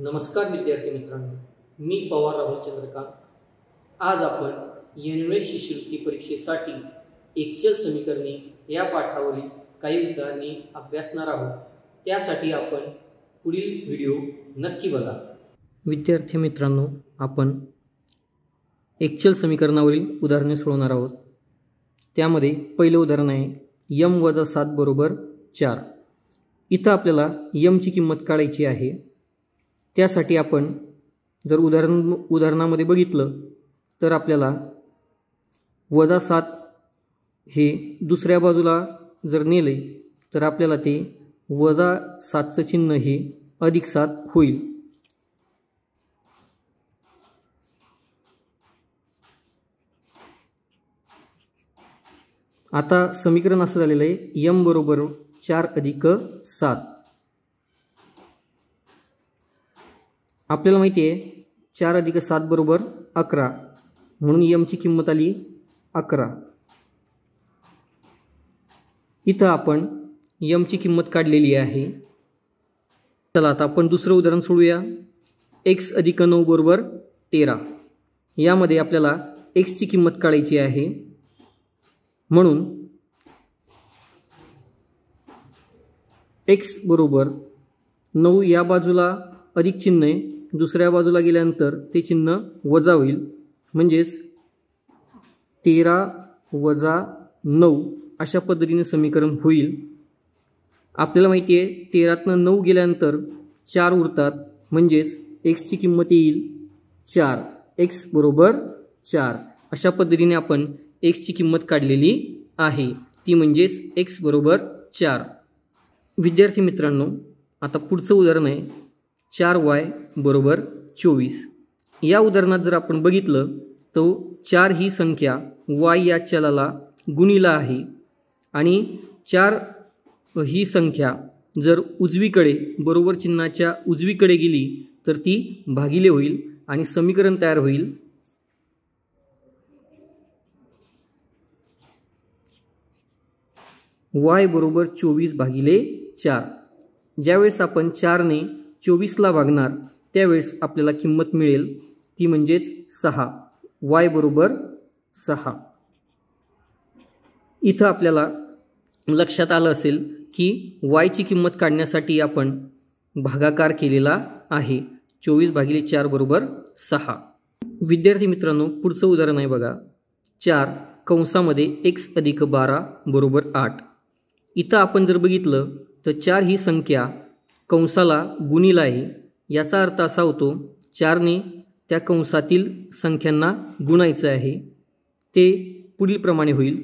नमस्कार विद्यार्थी मित्रांनो मी पवार राहुल चंद्रकांत आज आपण एन एस शिष्यवृत्ती परीक्षेसाठी एक्चल समीकरणे या पाठावरील काही उदाहरणे अभ्यासणार आहोत त्यासाठी आपण पुढील व्हिडिओ नक्की बघा विद्यार्थी मित्रांनो आपण एक्चल समीकरणावरील उदाहरणे सोडवणार आहोत त्यामध्ये पहिलं उदाहरण आहे यम वजा सात बरोबर चार इथं आपल्याला यमची किंमत काढायची आहे त्यासाठी आपण जर उदाहरण उदाहरणामध्ये बघितलं तर आपल्याला वजा सात हे दुसऱ्या बाजूला जर नेले तर आपल्याला ते वजा सातचं चिन्ह हे अधिक सात होईल आता समीकरण असं झालेलं आहे यम बरोबर चार अधिक सात आपल्याला माहिती आहे चार अधिक सात बरोबर अकरा म्हणून यमची किंमत आली अकरा इथं आपण यमची किंमत काढलेली आहे चला आता आपण दुसरं उदाहरण सोडूया एक्स अधिक नऊ बरोबर तेरा यामध्ये आपल्याला एक्सची किंमत काढायची आहे म्हणून एक्स बरोबर नऊ या बाजूला अधिक चिन्ह आहे दुसऱ्या बाजूला गेल्यानंतर ते चिन्ह वजा होईल म्हणजेच तेरा वजा नऊ अशा पद्धतीने समीकरण होईल आपल्याला माहिती आहे तेरातनं नऊ गेल्यानंतर चार उरतात म्हणजेच एक्सची किंमत येईल चार एक्स बरोबर चार अशा पद्धतीने आपण एक्सची किंमत काढलेली आहे ती म्हणजेच एक्स बरोबर चार विद्यार्थी मित्रांनो आता पुढचं उदाहरण आहे चार वाय बरोबर चोवीस या उदाहरणात जर आपण बघितलं तो चार ही संख्या वाय या चलाला गुणिला आहे आणि चार ही संख्या जर उजवीकडे बरोबर चिन्हाच्या उजवीकडे गेली तर ती भागिले होईल आणि समीकरण तयार होईल वाय बरोबर चोवीस भागिले चार ज्यावेळेस आपण चारने चोवीसला भागणार त्यावेळेस आपल्याला किंमत मिळेल ती म्हणजेच सहा वाय बरोबर सहा इथं आपल्याला लक्षात आलं असेल की वायची किंमत काढण्यासाठी आपण भागाकार केलेला आहे चोवीस भागिले चार बरोबर सहा विद्यार्थी मित्रांनो पुढचं उदाहरण आहे बघा चार कंसामध्ये एक्स अधिक बारा बरोबर आठ इथं आपण जर बघितलं तर चार ही संख्या कंसाला गुणिला आहे याचा अर्थ असा होतो चारने त्या कंसातील संख्यांना गुणायचं आहे ते पुढीलप्रमाणे होईल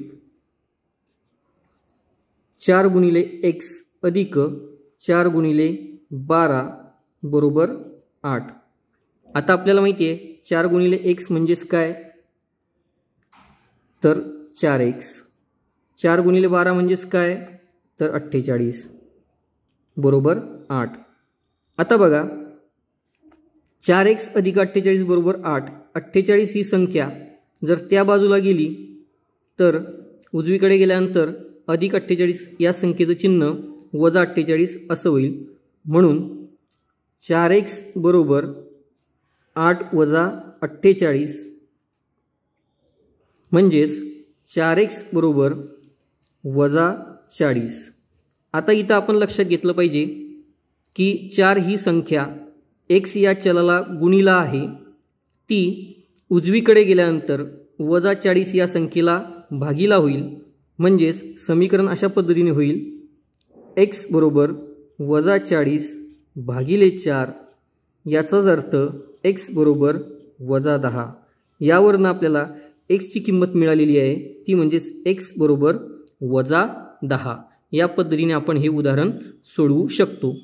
चार गुणिले एक्स अधिक चार गुणिले बारा बरोबर आठ आता आपल्याला माहिती आहे चार गुणिले एक्स म्हणजेच काय तर चार एक्स चार गुणिले बारा म्हणजेच काय तर अठ्ठेचाळीस बरोबर आठ आता बघा चार एक्स अधिक अठ्ठेचाळीस बरोबर आठ अठ्ठेचाळीस ही संख्या जर त्या बाजूला गेली तर उजवीकडे गेल्यानंतर अधिक अठ्ठेचाळीस या संख्येचं चिन्ह वजा अठ्ठेचाळीस असं होईल म्हणून चार एक्स बरोबर आठ वजा अठ्ठेचाळीस म्हणजेच चार एक्स बरोबर वजा चाळीस आता इथं आपण लक्षात घेतलं पाहिजे की चार ही संख्या एक्स या चलाला गुणीला आहे ती उजवीकडे गेल्यानंतर वजा चाळीस या संख्येला भागीला होईल म्हणजेच समीकरण अशा पद्धतीने होईल एक्स बरोबर वजा चाळीस भागिले चार याचाच अर्थ एक्स बरोबर वजा दहा यावरनं आपल्याला एक्सची किंमत मिळालेली आहे ती म्हणजेच एक्स बरोबर वजा दहा या पद्धतीने आपण हे उदाहरण सोडवू शकतो